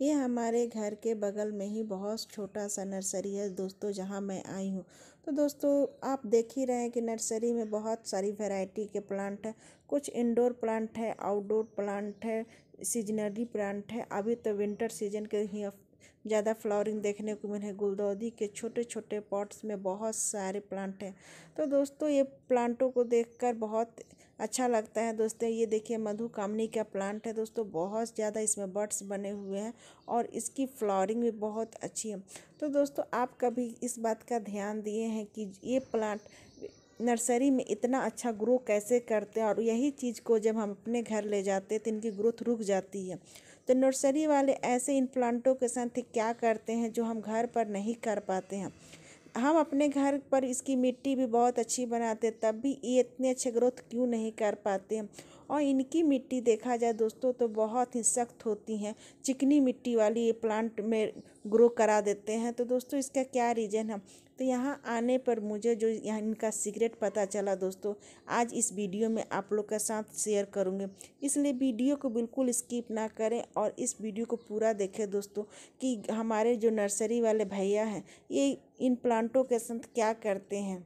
ये हमारे घर के बगल में ही बहुत छोटा सा नर्सरी है दोस्तों जहाँ मैं आई हूँ तो दोस्तों आप देख ही रहे हैं कि नर्सरी में बहुत सारी वैरायटी के प्लांट हैं कुछ इंडोर प्लांट है आउटडोर प्लांट है सीजनरी प्लांट है अभी तो विंटर सीजन के ही ज़्यादा फ्लावरिंग देखने को मिले गुलदौदी के छोटे छोटे पॉट्स में बहुत सारे प्लांट हैं तो दोस्तों ये प्लांटों को देखकर बहुत अच्छा लगता है दोस्तों ये देखिए मधुकामनी का प्लांट है दोस्तों बहुत ज़्यादा इसमें बर्ड्स बने हुए हैं और इसकी फ्लावरिंग भी बहुत अच्छी है तो दोस्तों आप कभी इस बात का ध्यान दिए हैं कि ये प्लांट नर्सरी में इतना अच्छा ग्रो कैसे करते हैं और यही चीज़ को जब हम अपने घर ले जाते हैं तो इनकी ग्रोथ रुक जाती है तो नर्सरी वाले ऐसे इन प्लांटों के साथ क्या करते हैं जो हम घर पर नहीं कर पाते हैं हम अपने घर पर इसकी मिट्टी भी बहुत अच्छी बनाते तब भी ये इतने अच्छे ग्रोथ क्यों नहीं कर पाते और इनकी मिट्टी देखा जाए दोस्तों तो बहुत ही सख्त होती हैं चिकनी मिट्टी वाली ये प्लांट में ग्रो करा देते हैं तो दोस्तों इसका क्या रीज़न है तो यहाँ आने पर मुझे जो यहाँ इनका सीक्रेट पता चला दोस्तों आज इस वीडियो में आप लोग के साथ शेयर करूँगी इसलिए वीडियो को बिल्कुल स्किप ना करें और इस वीडियो को पूरा देखें दोस्तों कि हमारे जो नर्सरी वाले भैया हैं ये इन प्लांटों के साथ क्या करते हैं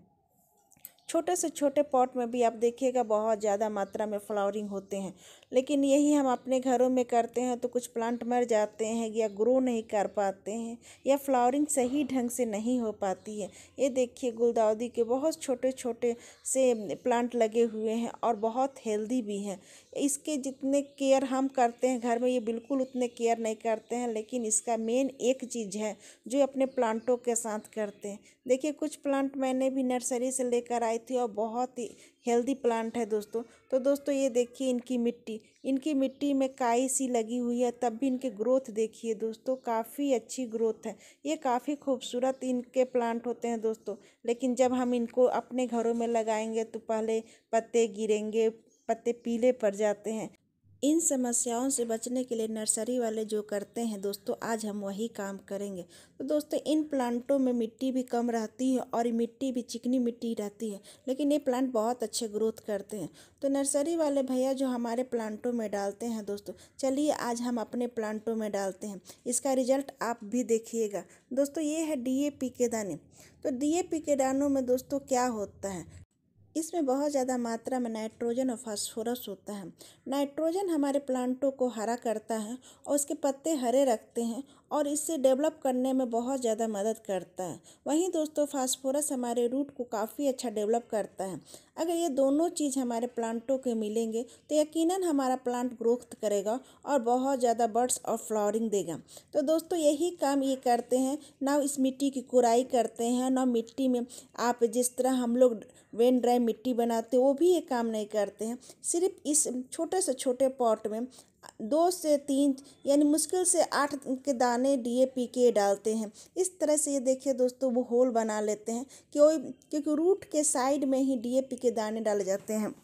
छोटे से छोटे पॉट में भी आप देखिएगा बहुत ज़्यादा मात्रा में फ्लावरिंग होते हैं लेकिन यही हम अपने घरों में करते हैं तो कुछ प्लांट मर जाते हैं या ग्रो नहीं कर पाते हैं या फ्लावरिंग सही ढंग से नहीं हो पाती है ये देखिए गुलदाउदी के बहुत छोटे छोटे से प्लांट लगे हुए हैं और बहुत हेल्दी भी हैं इसके जितने केयर हम करते हैं घर में ये बिल्कुल उतने केयर नहीं करते हैं लेकिन इसका मेन एक चीज़ है जो अपने प्लांटों के साथ करते हैं देखिए कुछ प्लांट मैंने भी नर्सरी से लेकर आई थी और बहुत ही हेल्दी प्लांट है दोस्तों तो दोस्तों ये देखिए इनकी मिट्टी इनकी मिट्टी में काई सी लगी हुई है तब भी इनके ग्रोथ देखिए दोस्तों काफ़ी अच्छी ग्रोथ है ये काफ़ी खूबसूरत इनके प्लांट होते हैं दोस्तों लेकिन जब हम इनको अपने घरों में लगाएंगे तो पहले पत्ते गिरेंगे पत्ते पीले पड़ जाते हैं इन समस्याओं से बचने के लिए नर्सरी वाले जो करते हैं दोस्तों आज हम वही काम करेंगे तो दोस्तों इन प्लांटों में मिट्टी भी कम रहती है और मिट्टी भी चिकनी मिट्टी रहती है लेकिन ये प्लांट बहुत अच्छे ग्रोथ करते हैं तो नर्सरी वाले भैया जो हमारे प्लांटों में डालते हैं दोस्तों चलिए आज हम अपने प्लांटों में डालते हैं इसका रिजल्ट आप भी देखिएगा दोस्तों ये है डी के दाने तो डी के दानों में दोस्तों क्या होता है इसमें बहुत ज़्यादा मात्रा में नाइट्रोजन और फास्फोरस होता है नाइट्रोजन हमारे प्लांटों को हरा करता है और उसके पत्ते हरे रखते हैं और इससे डेवलप करने में बहुत ज़्यादा मदद करता है वहीं दोस्तों फास्फोरस हमारे रूट को काफ़ी अच्छा डेवलप करता है अगर ये दोनों चीज़ हमारे प्लांटों के मिलेंगे तो यकीनन हमारा प्लांट ग्रोथ करेगा और बहुत ज़्यादा बर्ड्स और फ्लावरिंग देगा तो दोस्तों यही काम ये करते हैं ना इस मिट्टी की कुराई करते हैं ना मिट्टी में आप जिस तरह हम लोग वेन ड्राइव मिट्टी बनाते हैं वो भी ये काम नहीं करते हैं सिर्फ इस छोटे से छोटे पॉट में दो से तीन यानी मुश्किल से आठ के दाने डीएपी के डालते हैं इस तरह से ये देखिए दोस्तों वो होल बना लेते हैं क्यों क्योंकि रूट के साइड में ही डीएपी के दाने डाले जाते हैं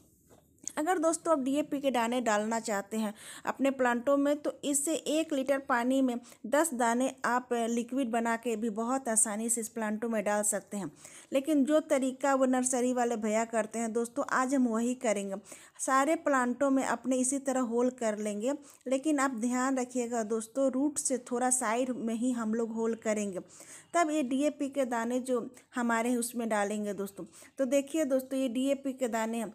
अगर दोस्तों आप डीएपी के दाने डालना चाहते हैं अपने प्लांटों में तो इससे एक लीटर पानी में दस दाने आप लिक्विड बना के भी बहुत आसानी से इस प्लांटों में डाल सकते हैं लेकिन जो तरीका वो नर्सरी वाले भैया करते हैं दोस्तों आज हम वही करेंगे सारे प्लांटों में अपने इसी तरह होल कर लेंगे लेकिन आप ध्यान रखिएगा दोस्तों रूट से थोड़ा साइड में ही हम लोग होल करेंगे तब ये पी के दाने जो हमारे उसमें डालेंगे दोस्तों तो देखिए दोस्तों ये पी के दाने हैं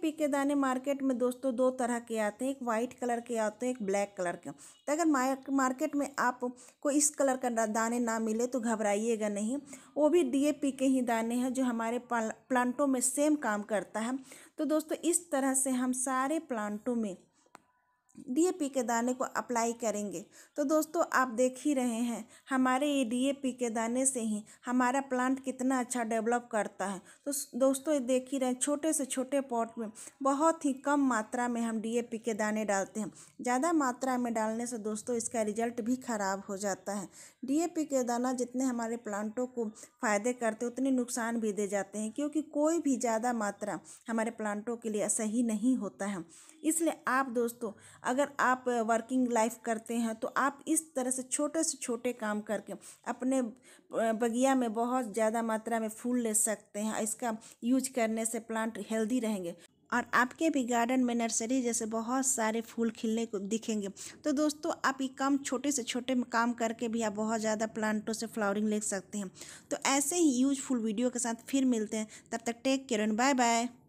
पी के दाने वाले मार्केट में दोस्तों दो तरह के आते हैं एक वाइट कलर के आते हैं एक ब्लैक कलर के तो अगर मार्केट में आप को इस कलर का दाने ना मिले तो घबराइएगा नहीं वो भी डीएपी के ही दाने हैं जो हमारे प्लांटों में सेम काम करता है तो दोस्तों इस तरह से हम सारे प्लांटों में डीएपी के दाने को अप्लाई करेंगे तो दोस्तों आप देख ही रहे हैं हमारे ये डीएपी के दाने से ही हमारा प्लांट कितना अच्छा डेवलप करता है तो दोस्तों देख ही रहे हैं छोटे से छोटे पॉट में बहुत ही कम मात्रा में हम डीएपी के दाने डालते हैं ज़्यादा मात्रा में डालने से दोस्तों इसका रिजल्ट भी ख़राब हो जाता है डी के दाना जितने हमारे प्लांटों को फ़ायदे करते उतने नुकसान भी दे जाते हैं क्योंकि कोई भी ज़्यादा मात्रा हमारे प्लांटों के लिए सही नहीं होता है इसलिए आप दोस्तों अगर आप वर्किंग लाइफ करते हैं तो आप इस तरह से छोटे से छोटे काम करके अपने बगिया में बहुत ज़्यादा मात्रा में फूल ले सकते हैं इसका यूज करने से प्लांट हेल्दी रहेंगे और आपके भी गार्डन में नर्सरी जैसे बहुत सारे फूल खिलने को दिखेंगे तो दोस्तों आप ये काम छोटे से छोटे काम करके भी आप बहुत ज़्यादा प्लांटों से फ्लावरिंग ले सकते हैं तो ऐसे ही यूजफुल वीडियो के साथ फिर मिलते हैं तब तक take care and bye bye